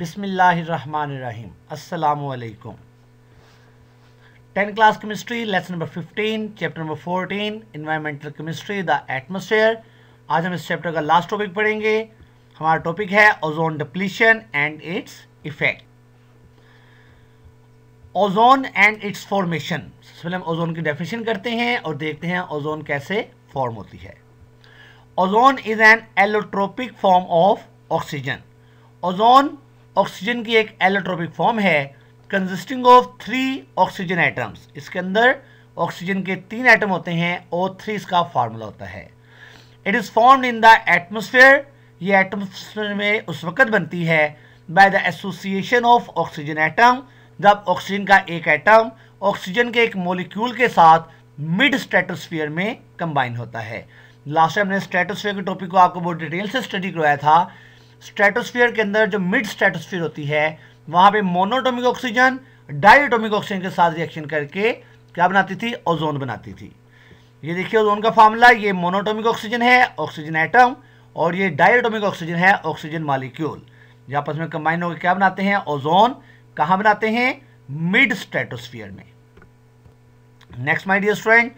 बिसमीम असलकुम ten class chemistry lesson number fifteen chapter number fourteen environmental chemistry the atmosphere आज हम इस चैप्टर का लास्ट टॉपिक पढ़ेंगे हमारा टॉपिक है ozone depletion and its effect ozone and its formation सबसे पहले हम ओजोन की डेफिनेशन करते हैं और देखते हैं ओजोन कैसे फॉर्म होती है ozone is an allotropic form of oxygen ozone oxygen की एक एलोट्रोपिक फॉर्म है consisting of three oxygen atoms इसके अंदर ऑक्सीजन के तीन एटम होते हैं ओ थ्री इसका फार्मूला होता है it is form in the atmosphere ये एटमोसफेयर में उस वक्त बनती है by the association of oxygen atom जब ऑक्सीजन का एक एटम ऑक्सीजन के एक मोलिक्यूल के साथ मिड स्ट्रेटोस्फीयर में कंबाइन होता है लास्ट टाइम ने स्ट्रेटोस्फीयर के टॉपिक को आपको बहुत डिटेल से स्टडी करवाया था स्ट्रेटोस्फियर के अंदर जो मिड स्ट्रेटोस्फियर होती है वहां पे मोनोटोमिक ऑक्सीजन डाइटोमिक ऑक्सीजन के साथ रिएक्शन करके क्या बनाती थी ओजोन बनाती थी ये देखिए ओजोन का फॉर्मूला ये मोनोटोमिक ऑक्सीजन है ऑक्सीजन एटम और ये डाइटोमिक ऑक्सीजन है ऑक्सीजन मालिक्यूल आपस में कंबाइन होकर क्या बनाते हैं ओजोन कहा बनाते हैं मिड स्ट्रेटोस्फियर में नेक्स्ट माय डियर स्टूडेंट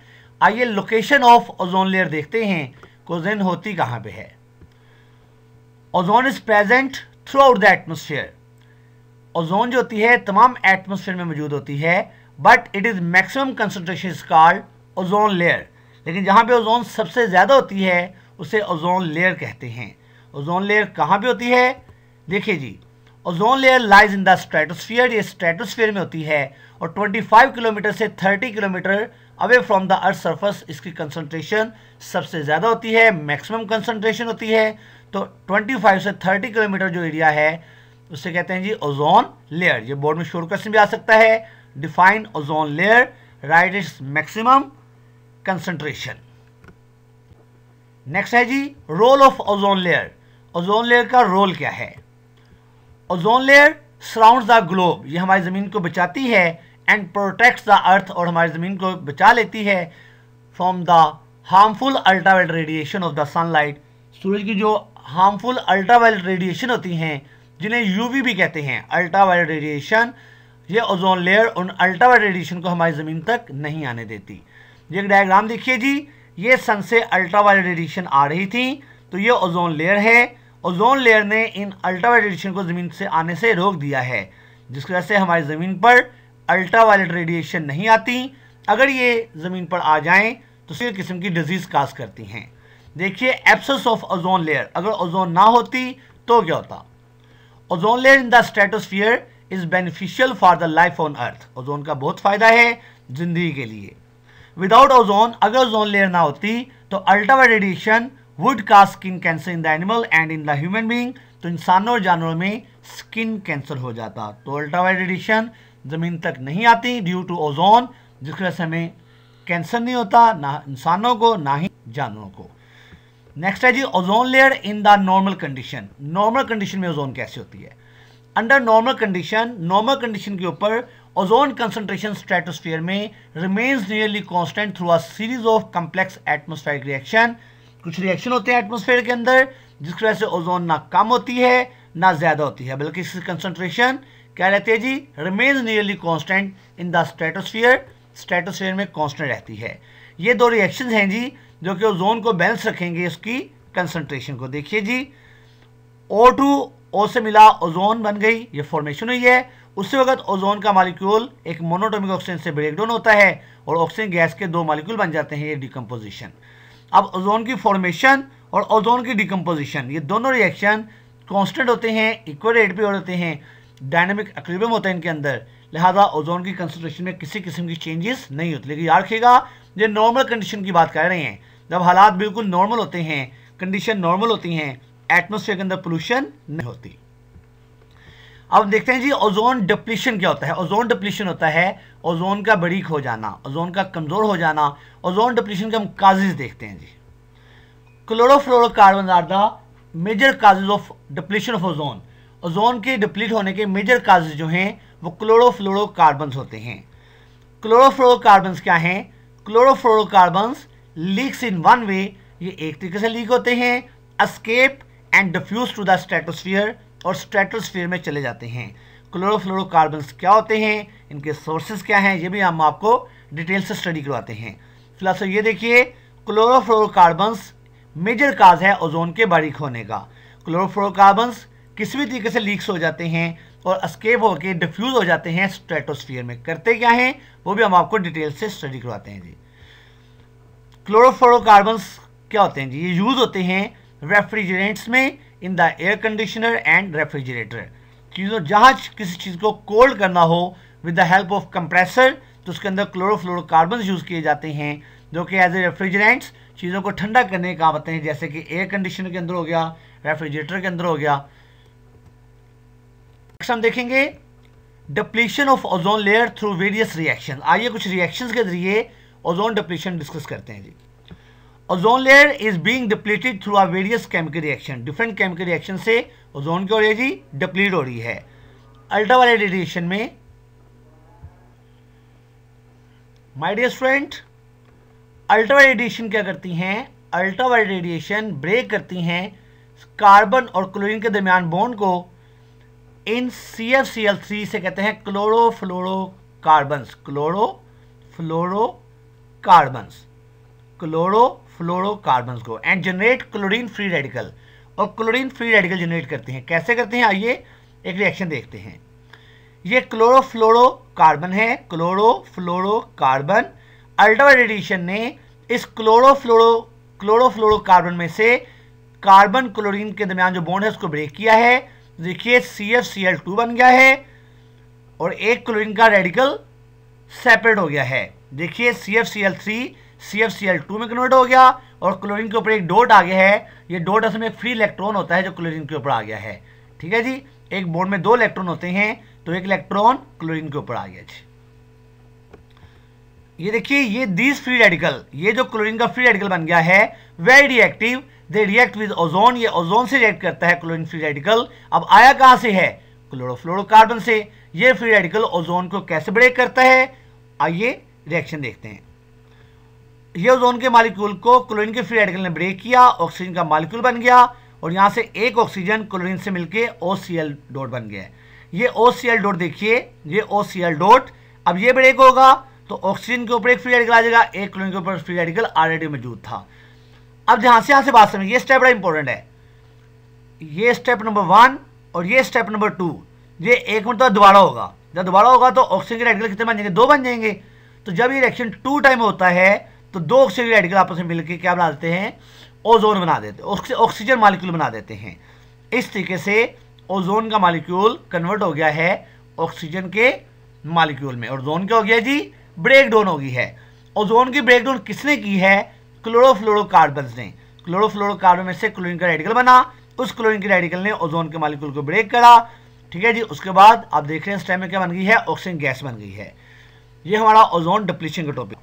आइए लोकेशन ऑफ ओजोन लेयर देखते हैं कोजेन होती कहां पे है ozone is present throughout the atmosphere ozone जो होती है तमाम एटमोसफियर में मौजूद होती है but it is maximum concentration is called ozone layer लेकिन जहां पे ओजोन सबसे ज़्यादा होती है उसे ओजोन लेयर कहते हैं ओजोन लेयर कहां पे होती है देखिए जी ozone layer lies in the stratosphere ये स्ट्रेटोस्फियर में होती है और 25 किलोमीटर से 30 kilometre away from the earth surface इसकी कंसंट्रेशन सबसे ज़्यादा होती है मैक्सिमम कंसंट्रेशन होती है तो 25 से 30 किलोमीटर जो एरिया है उसे कहते हैं जी ओजोन लेयर ये बोर्ड में शोर क्वेश्चन भी आ सकता है define ozone layer right its maximum concentration next है जी role of ozone layer ozone layer का रोल क्या है ozone layer surround the globe ये हमारी ज़मीन को बचाती है एंड प्रोटेक्ट द अर्थ और हमारी ज़मीन को बचा लेती है from the harmful ultraviolet radiation of the sunlight सूरज की जो हार्मफुल अल्ट्रावायलेट रेडिएशन होती हैं जिन्हें यूवी भी कहते हैं अल्ट्रावायलेट रेडिएशन ये ओजोन लेयर उन अल्ट्रावायलेट रेडिएशन को हमारी ज़मीन तक नहीं आने देती ये एक डायग्राम देखिए जी ये सन से अल्ट्रावायलेट रेडिएशन आ रही थी तो ये ओजोन लेयर है ओजोन लेयर ने इन अल्ट्रावायलेट रेडिएशन को ज़मीन से आने से रोक दिया है जिसकी वजह से हमारी ज़मीन पर अल्ट्रावायलेट रेडिएशन नहीं आती अगर ये ज़मीन पर आ जाए तो सिर किस्म की डिजीज़ काज करती हैं देखिए एब्सेंस ऑफ ओजोन लेयर अगर ओजोन ना होती तो क्या होता ozone layer in the stratosphere is beneficial for the life on earth ozone का बहुत फायदा है जिंदगी के लिए विदाउट ओजोन अगर ओजोन लेयर ना होती तो ultraviolet radiation would cause skin cancer in the animal and in the human being तो इंसानों और जानवरों में स्किन कैंसर हो जाता तो अल्ट्रावाइट रेडिएशन ज़मीन तक नहीं आती ड्यू टू ओजोन जिसकी वजह से हमें कैंसर नहीं होता ना इंसानों को ना ही जानवरों को नेक्स्ट है जी ozone layer in the normal condition normal condition में ओजोन कैसे होती है under normal condition normal condition के ऊपर ओजोन कंसंट्रेशन स्ट्रेटोस्फीयर में remains nearly constant through a series of complex atmosphere reaction कुछ रिएक्शन होते हैं एटमोस्फेयर के अंदर जिसकी वजह से ओजोन ना कम होती है ना ज़्यादा होती है बल्कि इसकी कंसंट्रेशन क्या रहती है जी remains nearly constant in the stratosphere stratosphere में कॉन्स्टेंट रहती है ये दो रिएक्शन हैं जी जो कि ओजोन को बैलेंस रखेंगे इसकी कंसनट्रेशन को देखिए जी ओ टू ओ से मिला ओजोन बन गई ये फॉर्मेशन हुई है उसी वक्त ओजोन का मालिक्यूल एक मोनोटोमिक ऑक्सीजन से ब्रेकडाउन होता है और ऑक्सीजन गैस के दो मालिक्यूल बन जाते हैं ये डिकम्पोजिशन अब ओजोन की फॉर्मेशन और ओजोन की डिकम्पोजिशन ये दोनों रिएक्शन कॉन्स्टेंट होते हैं इक्वल रेट पे होते हैं डायनेमिक अक्रीबियम होता है इनके अंदर लिहाजा ओजोन की कंसनट्रेशन में किसी किस्म की चेंजेस नहीं होती लेकिन याद रखिएगा ये नॉर्मल कंडीशन की बात कर रहे हैं जब हालात बिल्कुल नॉर्मल होते हैं कंडीशन नॉर्मल होती हैं एटमोसफेयर के अंदर पोल्यूशन नहीं होती अब देखते हैं जी ओजोन डिप्लीशन क्या होता है ओजोन डिप्लीशन होता है ओजोन का बड़ीक हो जाना ओजोन का कमज़ोर हो जाना ओजोन डिप्लीशन के हम काजेज देखते हैं जी chlorofluorocarbon are the major causes of depletion of ozone ozone के डिप्लीट होने के मेजर काजेज जो हैं वो क्लोरोफ्लोरोकार्बन होते हैं क्लोरोफ्लोरोकार्बन क्या हैं chlorofluorocarbons leaks in one way ये एक तरीके से लीक होते हैं escape and diffuse to the stratosphere और स्ट्रेटोस्फीयर में चले जाते हैं क्लोरोफ्लोरोकार्बन्स क्या होते हैं इनके सोर्सेज क्या हैं ये भी हम आपको डिटेल से स्टडी करवाते हैं फिलहाल सर ये देखिए क्लोरोफ्लोरोकार्बन्स मेजर काज है ओजोन के बारीक होने का क्लोरोफ्लोरोकार्बन्स किसी भी तरीके से लीक्स हो जाते हैं और स्केप होकर डिफ्यूज़ हो जाते हैं स्ट्रेटोस्फियर में करते क्या हैं वो भी हम आपको डिटेल से स्टडी करवाते हैं जी क्लोरोफ्लोरोकार्बन्स क्या होते हैं जी ये यूज़ होते हैं रेफ्रिजरेंट्स में in the air conditioner and refrigerator चीज़ों जहाँ किसी चीज़ को कोल्ड करना हो with the help of compressor तो उसके अंदर क्लोरोफ्लोरोकार्बन यूज़ किए जाते हैं जो कि एज ए रेफ्रिजरेंट्स चीज़ों को ठंडा करने के काम आते हैं जैसे कि एयर कंडीशनर के अंदर हो गया रेफ्रिजरेटर के अंदर हो गया नेक्स्ट हम देखेंगे depletion of ozone layer through various reaction आइए कुछ रिएक्शन के जरिए ओजोन डप्लीशन डिस्कस करते हैं जी ozone layer is being depleted through a various chemical reaction different chemical reaction से ओजोन की हो रही है जी डिप्लीट हो रही है अल्ट्रावायलेट रेडिएशन में my dear student ultraviolet radiation क्या करती हैं अल्ट्रावायलेट रेडिएशन ब्रेक करती हैं कार्बन और क्लोरीन के दरमियान बॉन्ड को in C F C L three से कहते हैं क्लोरो फ्लोरो क्लोरोफ्लोरोकार्बन्स को and generate chlorine free radical और क्लोरीन फ्री रेडिकल जनरेट करते हैं कैसे करते हैं आइए एक रिएक्शन देखते हैं ये कार्बन है कार्बन अल्ट्रा रेडिएशन ने इस फ्लोरो कार्बन में से कार्बन क्लोरीन के दरमियान जो बॉन्ड है उसको ब्रेक किया है देखिए C F C L two बन गया है और एक क्लोरीन का रेडिकल सेपरेट हो गया है देखिए C F C L three C F C L two में कन्वर्ट हो गया और क्लोरीन के ऊपर एक डोट आ गया है ये डोट असल में फ्री इलेक्ट्रॉन होता है जो क्लोरीन के ऊपर आ गया है ठीक है जी एक बोर्ड में दो इलेक्ट्रॉन होते हैं तो एक इलेक्ट्रॉन क्लोरीन के ऊपर आ गया जी ये देखिए ये दीज फ्री रेडिकल ये जो क्लोरीन का फ्री रेडिकल बन गया है very reactive they react with ozone ये ओजोन से रिएक्ट करता है क्लोरीन फ्री रेडिकल अब आया कहां से है क्लोरोफ्लोरोकार्बन से ये फ्री रेडिकल ओजोन को कैसे ब्रेक करता है आइए रिएक्शन देखते हैं ये ओजोन के मालिक्यूल को क्लोरीन के फ्री रेडिकल ने ब्रेक किया ऑक्सीजन का मालिक्यूल बन गया और यहां से एक ऑक्सीजन क्लोरीन से मिलकर ओ डॉट बन गया ये ओ डॉट देखिए ये ओ डॉट अब ये ब्रेक होगा तो ऑक्सीजन के ऊपर एक फ्री रेडिकल आ जाएगा एक क्लोरीन के ऊपर फ्री रेडिकल ऑलरेडी मौजूद था अब ध्यान से यहां से बात समझिए स्टेप बड़ा इंपॉर्टेंट है ये स्टेप नंबर वन और ये स्टेप नंबर टू ये एक मिनट तो दोबारा होगा जब दोबारा होगा तो ऑक्सीजन के रेडिकल कितने बन जाएंगे दो बन जाएंगे तो जब ये रिएक्शन टू टाइम होता है तो दो ऑक्सीजन रेडिकल आपस में मिलकर क्या बना देते हैं ओजोन बना देते हैं ऑक्सीजन मालिक्यूल बना देते हैं इस तरीके से ओजोन का मालिक्यूल कन्वर्ट हो गया है ऑक्सीजन के मालिक्यूल में और जोन क्या हो गया जी ब्रेक डाउन हो गई है ओजोन की ब्रेक डाउन किसने की है क्लोरोफ्लोरोकार्बन ने क्लोरोफ्लोरोकार्बन में से क्लोरीन का रेडिकल बना उस क्लोरीन के रेडिकल ने ओजोन के मालिक्यूल को ब्रेक करा ठीक है जी उसके बाद आप देख रहे हैं इस टाइम में क्या बन गई है ऑक्सीजन गैस बन गई है ये हमारा ओजोन डिप्लीशन का टॉपिक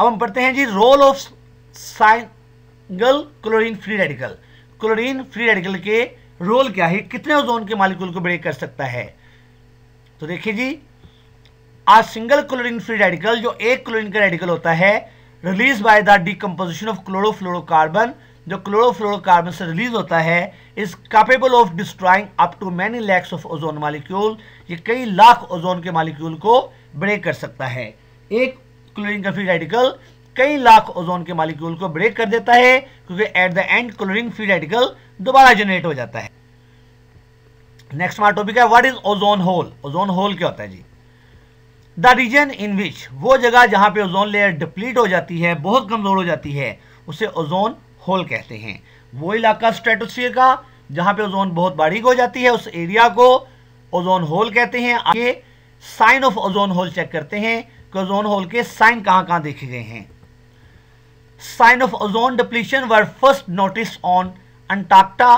अब हम पढ़ते हैं जी role of single chlorine free radical chlorine free radical के रोल क्या है कितने ओजोन के मालिक्यूल को ब्रेक कर सकता है तो देखिए जी a single chlorine free radical जो एक क्लोरीन का रेडिकल होता है release by the decomposition of chlorofluorocarbon जो क्लोरोफ्लोरोकार्बन से रिलीज होता है is capable of destroying up to many lakhs of ozone molecule ये कई लाख ओजोन के मालिक्यूल को ब्रेक कर सकता है एक क्लोरिन का फ्री रेडिकल कई लाख ओजोन के मालिक्यूल को ब्रेक कर देता है क्योंकि at the and chlorine free radical दोबारा जनरेट हो जाता है नेक्स्ट हमारा टॉपिक है what is ozone hole ozone hole क्या होता है जी द रीजन इन विच वो जगह जहाँ पे ओजोन लेयर डिप्लीट हो जाती है बहुत कमज़ोर हो जाती है उसे ओजोन होल कहते हैं वो इलाका स्ट्रेटोस्फीयर का जहाँ पे ओजोन बहुत बारीक हो जाती है उस एरिया को ओजोन होल कहते हैं आगे sign of ozone hole check करते हैं कि ओजोन होल के साइन कहाँ कहाँ देखे गए हैं sign of ozone depletion were first notice on Antarctica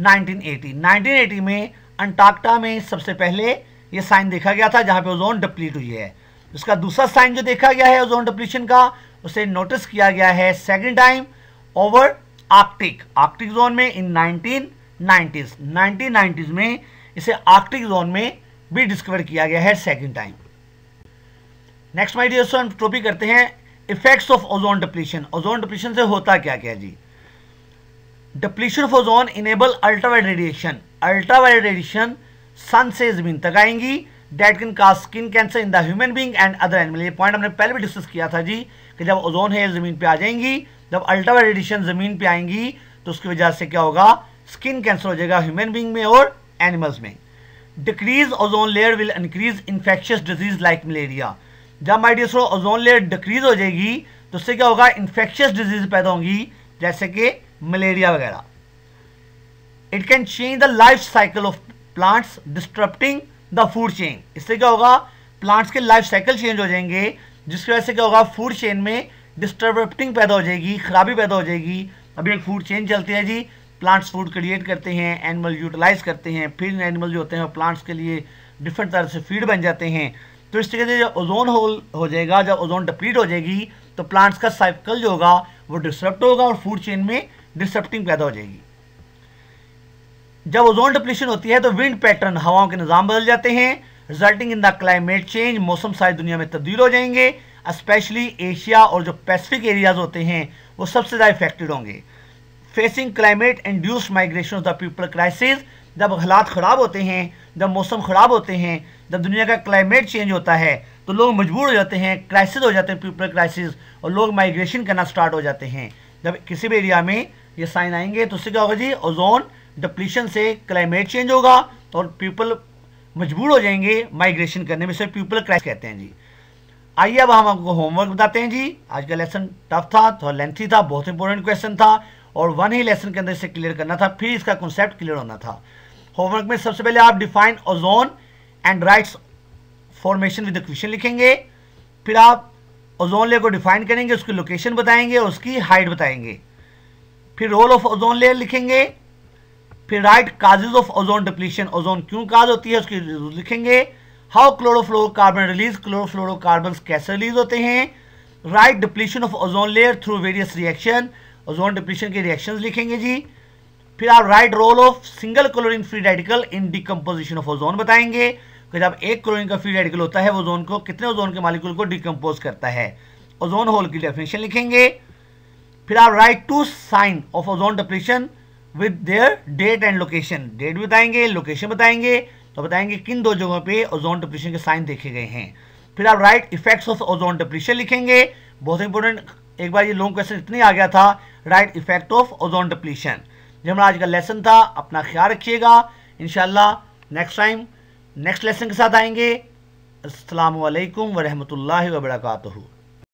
1980 1980 में अंटार्क्टा में सबसे पहले ये साइन देखा गया था जहां पे ओजोन डिप्लीट हुई है उसका दूसरा साइन जो देखा गया है ओजोन डिप्लीशन का उसे नोटिस किया गया है second time over Arctic Arctic zone में इन नाइनटीन नाइनटीज में इसे आर्कटिक जोन में भी डिस्कवर किया गया है सेकेंड टाइम नेक्स्ट माइडी दोस्तों टॉपिक करते हैं effects of ozone depletion ozone depletion से होता क्या क्या जी depletion of ozone enable ultraviolet radiation ultraviolet radiation sun से जमीन तक आएंगी that can cause skin cancer in the human being and other animal ये पॉइंट हमने पहले भी डिस्कस किया था जी कि जब ओजोन है ज़मीन पे आ जाएंगी जब अल्ट्रा रेडिएशन ज़मीन पे आएंगी तो उसकी वजह से क्या होगा स्किन कैंसर हो जाएगा ह्यूमन बींग में और एनिमल्स में decrease ozone layer will increase infectious disease like malaria जब माइडियस ओजोन लेयर डिक्रीज हो जाएगी तो उससे क्या होगा इन्फेक्शियस डिजीज पैदा होंगी जैसे कि मलेरिया वगैरह it can change the life cycle of plants disturbing the food chain इससे क्या होगा प्लांट्स के लाइफ साइकिल चेंज हो जाएंगे जिसकी वजह से क्या होगा फूड चेन में डिस्टर्बिंग पैदा हो जाएगी खराबी पैदा हो जाएगी अभी एक फूड चेन चलती है जी प्लांट्स फूड क्रिएट करते हैं एनिमल यूटिलाइज करते हैं फिर एनिमल जो होते हैं प्लांट्स के लिए डिफरेंट तरह से फीड बन जाते हैं तो इस तरीके से जब ओजोन होल हो जाएगा जब ओजोन डिप्लीट हो जाएगी तो प्लांट्स का साइकिल जो होगा वो डिस्टर्ब होगा और फूड चेन में डिस्टर्बिंग पैदा हो जाएगी जब ओजोन डिप्लीशन होती है तो विंड पैटर्न हवाओं के निज़ाम बदल जाते हैं resulting in the climate change मौसम सारी दुनिया में तब्दील हो जाएंगे स्पेशली एशिया और जो पैसिफिक एरियाज होते हैं वो सबसे ज़्यादा इफेक्टेड होंगे facing climate induced migration of the people crisis जब हालात ख़राब होते हैं जब मौसम ख़राब होते हैं जब दुनिया का क्लाइमेट चेंज होता है तो लोग मजबूर हो जाते हैं क्राइसिस हो जाते हैं पीपल क्राइसिस और लोग माइग्रेशन करना स्टार्ट हो जाते हैं जब किसी भी एरिया में ये साइन आएंगे तो उससे क्या होगा जी ओजोन डिप्लीशन से क्लाइमेट चेंज होगा और पीपल मजबूर हो जाएंगे माइग्रेशन करने में से पीपल क्राइस कहते हैं जी आइए अब हम आपको होमवर्क बताते हैं जी आज का लेसन टफ था थोड़ा लेंथी था बहुत इंपॉर्टेंट क्वेश्चन था और वन ही लेसन के अंदर इसे क्लियर करना था फिर इसका कॉन्सेप्ट क्लियर होना था होमवर्क में सबसे पहले आप define ozone and its formation with question लिखेंगे फिर आप ओजोन लेयर को डिफाइन करेंगे उसकी लोकेशन बताएंगे और उसकी हाइट बताएंगे फिर रोल ऑफ ओजोन लेयर लिखेंगे फिर write causes of ozone depletion ozone क्यों काज होती है उसकी लिखेंगे हाउ क्लोरोफ्लोरोकार्बन रिलीज क्लोरोफ्लोरोकार्बन कैसे रिलीज होते हैं write depletion of ozone layer through various reaction ozone depletion के रिएक्शन लिखेंगे जी फिर आप write role of single chlorine free radical in decomposition of ozone बताएंगे कि जब एक क्लोरिन का फ्री रेडिकल होता है ओजोन को कितने ओजोन के मालिकुल को डिकम्पोज करता है ओजोन होल की डेफिनेशन लिखेंगे फिर आप write two sign of ozone depletion with their date and location date भी बताएंगे लोकेशन बताएंगे तो बताएंगे किन दो जगहों पे ओजोन डिप्रेशन के साइन देखे गए हैं फिर आप write effects of ozone depression लिखेंगे बहुत इंपॉर्टेंट एक बार ये लॉन्ग क्वेश्चन इतनी आ गया था write effect of ozone depression जो हमारा आज का लेसन था अपना ख्याल रखिएगा इनशाला नेक्स्ट टाइम नेक्स्ट लेसन के साथ आएंगे असलकम वरहमल वर्का